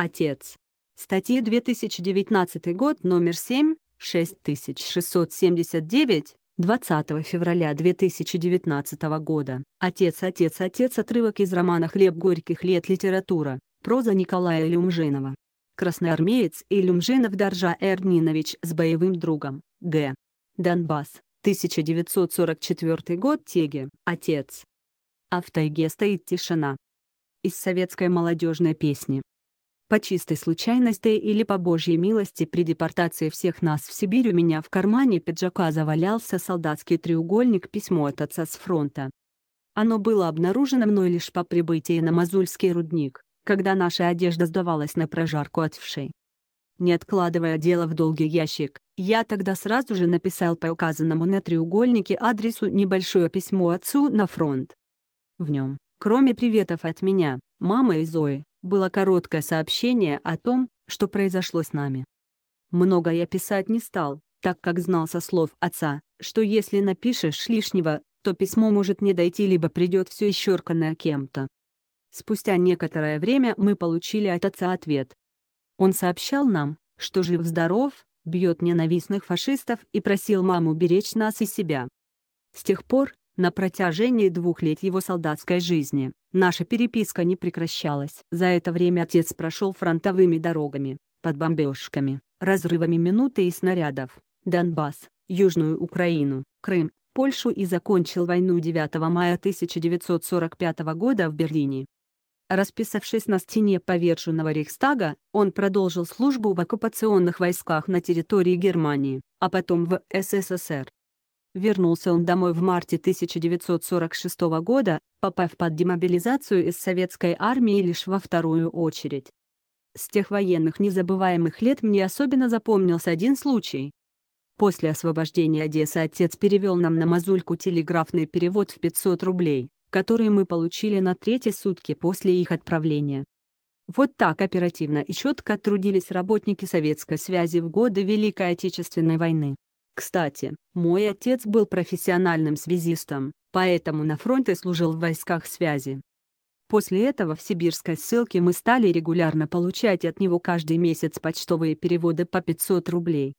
Отец. Статья 2019 год, номер 7, 6679, 20 февраля 2019 года. «Отец, отец, отец» отрывок из романа «Хлеб горьких лет. Литература», проза Николая Илюмжинова. Красноармеец Илюмжинов Даржа Эрнинович с боевым другом, Г. Донбасс, 1944 год Теги, отец. А в тайге стоит тишина. Из советской молодежной песни. По чистой случайности или по Божьей милости при депортации всех нас в Сибирь у меня в кармане пиджака завалялся солдатский треугольник письмо от отца с фронта. Оно было обнаружено мной лишь по прибытии на Мазульский рудник, когда наша одежда сдавалась на прожарку от вшей. Не откладывая дело в долгий ящик, я тогда сразу же написал по указанному на треугольнике адресу небольшое письмо отцу на фронт. В нем, кроме приветов от меня, мамы и Зои, было короткое сообщение о том, что произошло с нами. Много я писать не стал, так как знал со слов отца, что если напишешь лишнего, то письмо может не дойти либо придет все исчерканное кем-то. Спустя некоторое время мы получили от отца ответ. Он сообщал нам, что жив-здоров, бьет ненавистных фашистов и просил маму беречь нас и себя. С тех пор, на протяжении двух лет его солдатской жизни наша переписка не прекращалась. За это время отец прошел фронтовыми дорогами, под бомбежками, разрывами минуты и снарядов, Донбасс, Южную Украину, Крым, Польшу и закончил войну 9 мая 1945 года в Берлине. Расписавшись на стене поверженного Рейхстага, он продолжил службу в оккупационных войсках на территории Германии, а потом в СССР. Вернулся он домой в марте 1946 года, попав под демобилизацию из советской армии лишь во вторую очередь. С тех военных незабываемых лет мне особенно запомнился один случай. После освобождения Одессы отец перевел нам на мазульку телеграфный перевод в 500 рублей, которые мы получили на третьи сутки после их отправления. Вот так оперативно и четко трудились работники советской связи в годы Великой Отечественной войны. Кстати, мой отец был профессиональным связистом, поэтому на фронте служил в войсках связи. После этого в сибирской ссылке мы стали регулярно получать от него каждый месяц почтовые переводы по 500 рублей.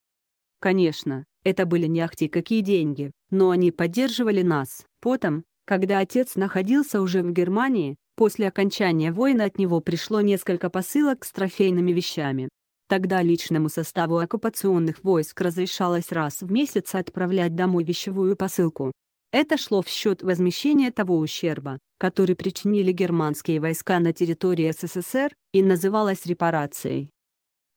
Конечно, это были не ахти какие деньги, но они поддерживали нас. Потом, когда отец находился уже в Германии, после окончания войны от него пришло несколько посылок с трофейными вещами. Тогда личному составу оккупационных войск разрешалось раз в месяц отправлять домой вещевую посылку. Это шло в счет возмещения того ущерба, который причинили германские войска на территории СССР, и называлось репарацией.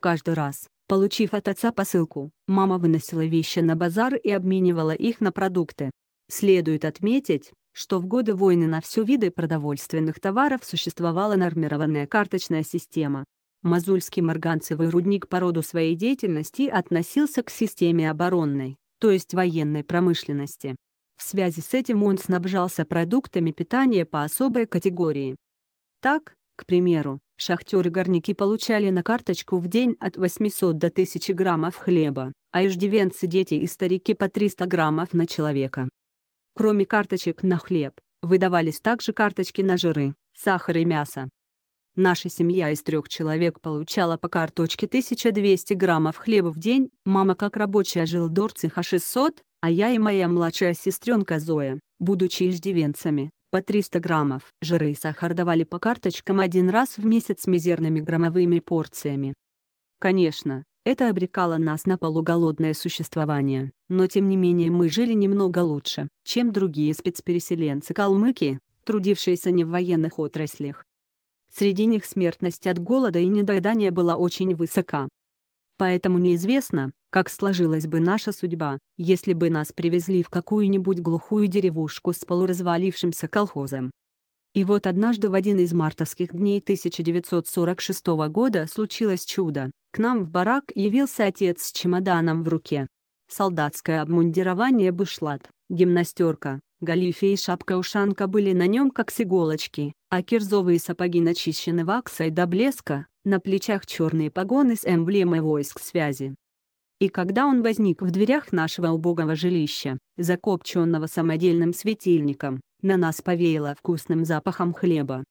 Каждый раз, получив от отца посылку, мама выносила вещи на базар и обменивала их на продукты. Следует отметить, что в годы войны на все виды продовольственных товаров существовала нормированная карточная система, Мазульский марганцевый рудник по роду своей деятельности относился к системе оборонной, то есть военной промышленности. В связи с этим он снабжался продуктами питания по особой категории. Так, к примеру, шахтеры-горняки получали на карточку в день от 800 до 1000 граммов хлеба, а иждивенцы, дети и старики по 300 граммов на человека. Кроме карточек на хлеб, выдавались также карточки на жиры, сахар и мясо. Наша семья из трех человек получала по карточке 1200 граммов хлеба в день, мама как рабочая жила Дорциха 600, а я и моя младшая сестренка Зоя, будучи иждивенцами, по 300 граммов. Жиры и сахар давали по карточкам один раз в месяц с мизерными граммовыми порциями. Конечно, это обрекало нас на полуголодное существование, но тем не менее мы жили немного лучше, чем другие спецпереселенцы-калмыки, трудившиеся не в военных отраслях, Среди них смертность от голода и недоедания была очень высока. Поэтому неизвестно, как сложилась бы наша судьба, если бы нас привезли в какую-нибудь глухую деревушку с полуразвалившимся колхозом. И вот однажды в один из мартовских дней 1946 года случилось чудо. К нам в барак явился отец с чемоданом в руке. Солдатское обмундирование бушлат, гимнастерка, Галифе и шапка-ушанка были на нем как с иголочки, а кирзовые сапоги начищены ваксой до блеска, на плечах черные погоны с эмблемой войск связи. И когда он возник в дверях нашего убогого жилища, закопченного самодельным светильником, на нас повеяло вкусным запахом хлеба.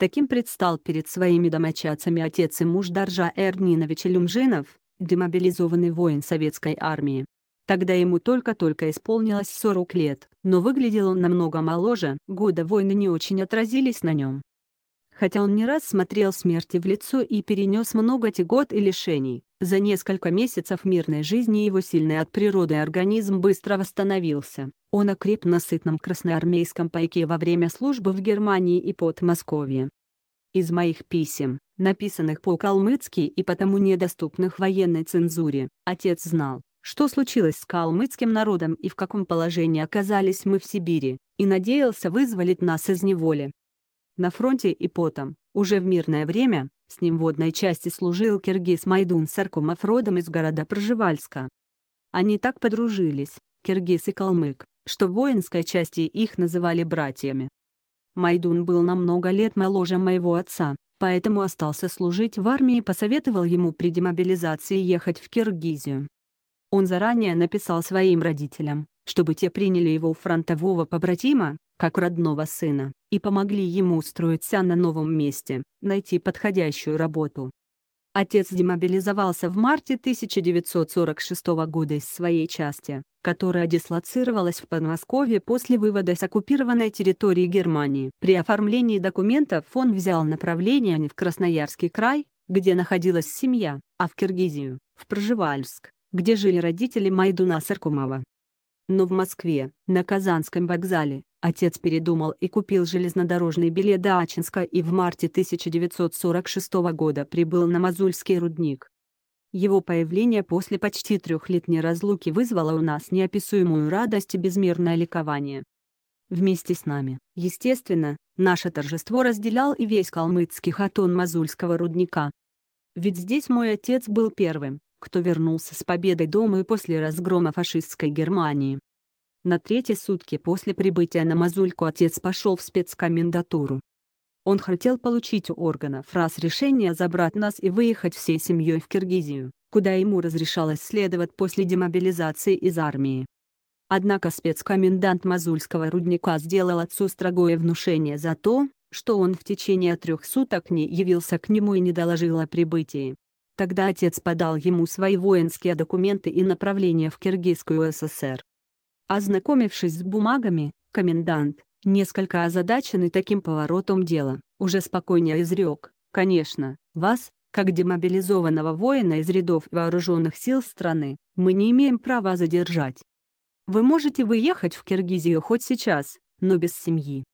Таким предстал перед своими домочадцами отец и муж Даржа Эрнинович Люмжинов, демобилизованный воин советской армии. Тогда ему только-только исполнилось 40 лет, но выглядел он намного моложе, года войны не очень отразились на нем. Хотя он не раз смотрел смерти в лицо и перенес много тягот и лишений, за несколько месяцев мирной жизни его сильный от природы организм быстро восстановился. Он окреп на сытном красноармейском пайке во время службы в Германии и под Подмосковье. Из моих писем, написанных по-калмыцки и потому недоступных военной цензуре, отец знал, что случилось с калмыцким народом и в каком положении оказались мы в Сибири, и надеялся вызволить нас из неволи. На фронте и потом, уже в мирное время, с ним в водной части служил киргиз Майдун Саркумов родом из города Пржевальска. Они так подружились, киргиз и калмык, что в воинской части их называли братьями. Майдун был на много лет моложе моего отца, поэтому остался служить в армии и посоветовал ему при демобилизации ехать в Киргизию, он заранее написал своим родителям, чтобы те приняли его фронтового побратима, как родного сына, и помогли ему устроиться на новом месте, найти подходящую работу. Отец демобилизовался в марте 1946 года из своей части, которая дислоцировалась в Подмосковье после вывода с оккупированной территории Германии. При оформлении документов он взял направление не в Красноярский край, где находилась семья, а в Киргизию, в Проживальск где жили родители Майдуна Саркумова. Но в Москве, на Казанском вокзале, отец передумал и купил железнодорожный билет до Ачинска и в марте 1946 года прибыл на Мазульский рудник. Его появление после почти трехлетней разлуки вызвало у нас неописуемую радость и безмерное ликование. Вместе с нами, естественно, наше торжество разделял и весь калмыцкий хатон Мазульского рудника. Ведь здесь мой отец был первым, кто вернулся с победой дома и после разгрома фашистской Германии. На третьи сутки после прибытия на Мазульку отец пошел в спецкомендатуру. Он хотел получить у органов разрешение забрать нас и выехать всей семьей в Киргизию, куда ему разрешалось следовать после демобилизации из армии. Однако спецкомендант Мазульского рудника сделал отцу строгое внушение за то, что он в течение трех суток не явился к нему и не доложил о прибытии. Тогда отец подал ему свои воинские документы и направление в Киргизскую ССР. Ознакомившись с бумагами, комендант, несколько озадаченный таким поворотом дела, уже спокойнее изрек, «Конечно, вас, как демобилизованного воина из рядов вооруженных сил страны, мы не имеем права задержать. Вы можете выехать в Киргизию хоть сейчас, но без семьи.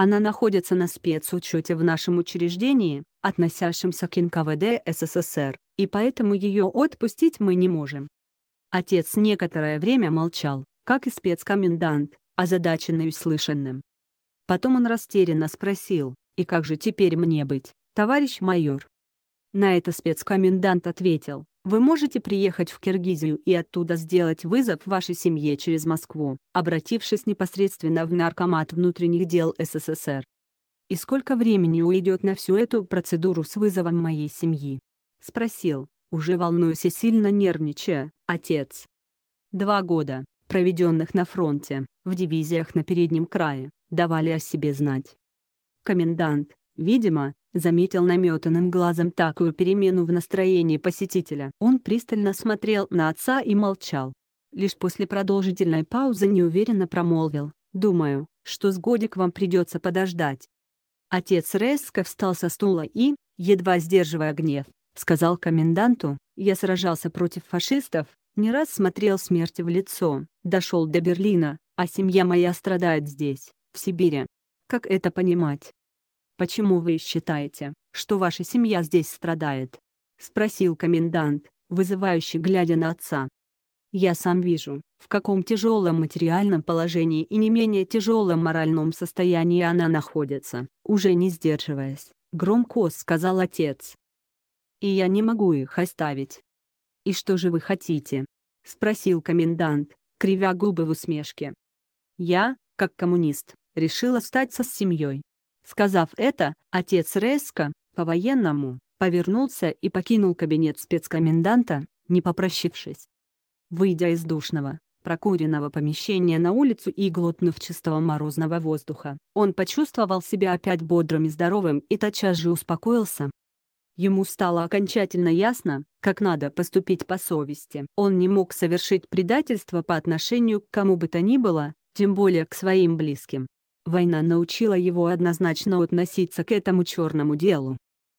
Она находится на спецучете в нашем учреждении, относящемся к НКВД СССР, и поэтому ее отпустить мы не можем. Отец некоторое время молчал, как и спецкомендант, озадаченный услышанным. Потом он растерянно спросил, «И как же теперь мне быть, товарищ майор?» На это спецкомендант ответил, вы можете приехать в Киргизию и оттуда сделать вызов вашей семье через Москву, обратившись непосредственно в Наркомат внутренних дел СССР. «И сколько времени уйдет на всю эту процедуру с вызовом моей семьи?» — спросил, уже волнуюсь и сильно нервничая, отец. Два года, проведенных на фронте, в дивизиях на переднем крае, давали о себе знать. Комендант, видимо, заметил наметанным глазом такую перемену в настроении посетителя. Он пристально смотрел на отца и молчал. Лишь после продолжительной паузы неуверенно промолвил. «Думаю, что с годик вам придется подождать». Отец резко встал со стула и, едва сдерживая гнев, сказал коменданту, «Я сражался против фашистов, не раз смотрел смерти в лицо, дошел до Берлина, а семья моя страдает здесь, в Сибири. Как это понимать?» «Почему вы считаете, что ваша семья здесь страдает?» — спросил комендант, вызывающий, глядя на отца. «Я сам вижу, в каком тяжелом материальном положении и не менее тяжелом моральном состоянии она находится», уже не сдерживаясь, громко сказал отец. «И я не могу их оставить». «И что же вы хотите?» — спросил комендант, кривя губы в усмешке. «Я, как коммунист, решила остаться с семьей, Сказав это, отец резко, по-военному, повернулся и покинул кабинет спецкоменданта, не попрощавшись. Выйдя из душного, прокуренного помещения на улицу и глотнув чистого морозного воздуха, он почувствовал себя опять бодрым и здоровым и тотчас же успокоился. Ему стало окончательно ясно, как надо поступить по совести. Он не мог совершить предательство по отношению к кому бы то ни было, тем более к своим близким. Война научила его однозначно относиться к этому черному делу.